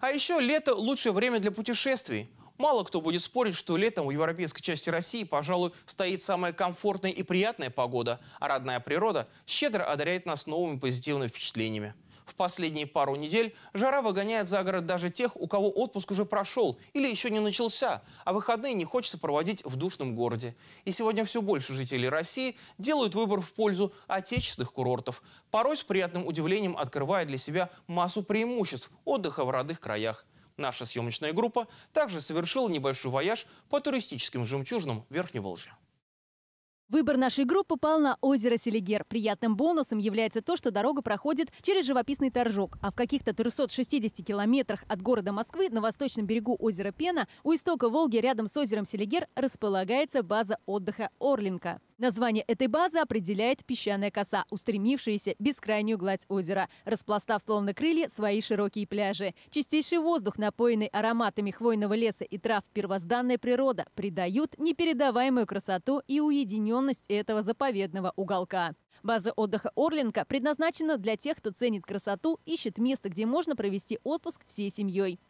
А еще лето – лучшее время для путешествий. Мало кто будет спорить, что летом в европейской части России, пожалуй, стоит самая комфортная и приятная погода, а родная природа щедро одаряет нас новыми позитивными впечатлениями. В последние пару недель жара выгоняет за город даже тех, у кого отпуск уже прошел или еще не начался, а выходные не хочется проводить в душном городе. И сегодня все больше жителей России делают выбор в пользу отечественных курортов. Порой с приятным удивлением открывая для себя массу преимуществ отдыха в родных краях. Наша съемочная группа также совершила небольшой вояж по туристическим жемчужинам Верхней Волжья. Выбор нашей группы пал на озеро Селигер. Приятным бонусом является то, что дорога проходит через живописный торжок. А в каких-то 360 километрах от города Москвы на восточном берегу озера Пена у истока Волги рядом с озером Селигер располагается база отдыха «Орлинка». Название этой базы определяет песчаная коса, устремившаяся в бескрайнюю гладь озера, распластав словно крылья свои широкие пляжи. Чистейший воздух, напоенный ароматами хвойного леса и трав первозданная природа, придают непередаваемую красоту и уединенность этого заповедного уголка. База отдыха «Орлинка» предназначена для тех, кто ценит красоту, ищет место, где можно провести отпуск всей семьей.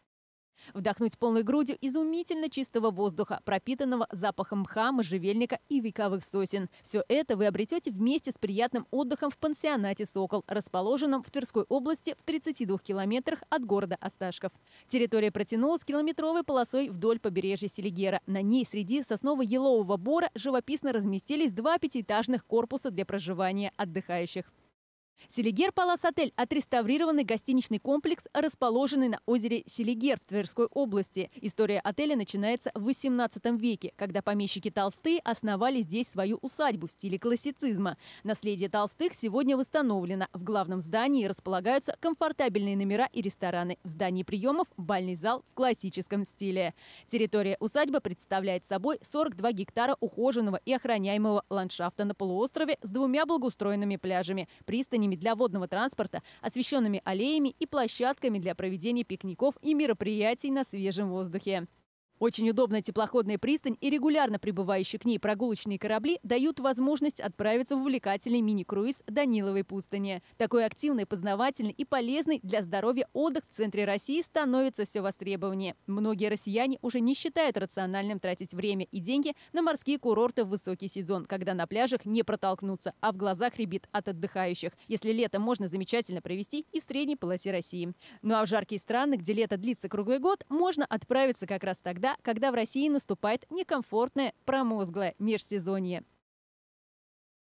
Вдохнуть полной грудью изумительно чистого воздуха, пропитанного запахом мха, можжевельника и вековых сосен. Все это вы обретете вместе с приятным отдыхом в пансионате «Сокол», расположенном в Тверской области в 32 километрах от города Осташков. Территория протянулась километровой полосой вдоль побережья Селигера. На ней среди сосново-елового бора живописно разместились два пятиэтажных корпуса для проживания отдыхающих. Селигер Палас Отель – отреставрированный гостиничный комплекс, расположенный на озере Селигер в Тверской области. История отеля начинается в XVIII веке, когда помещики Толстые основали здесь свою усадьбу в стиле классицизма. Наследие Толстых сегодня восстановлено. В главном здании располагаются комфортабельные номера и рестораны. В здании приемов – бальный зал в классическом стиле. Территория усадьбы представляет собой 42 гектара ухоженного и охраняемого ландшафта на полуострове с двумя благоустроенными пляжами, пристанями удобными для водного транспорта, освещенными аллеями и площадками для проведения пикников и мероприятий на свежем воздухе. Очень удобная теплоходная пристань и регулярно прибывающие к ней прогулочные корабли дают возможность отправиться в увлекательный мини-круиз Даниловой пустыни. Такой активный, познавательный и полезный для здоровья отдых в центре России становится все востребованнее. Многие россияне уже не считают рациональным тратить время и деньги на морские курорты в высокий сезон, когда на пляжах не протолкнуться, а в глазах ребит от отдыхающих, если лето можно замечательно провести и в средней полосе России. Ну а в жаркие страны, где лето длится круглый год, можно отправиться как раз тогда, когда в России наступает некомфортное промозглое межсезонье.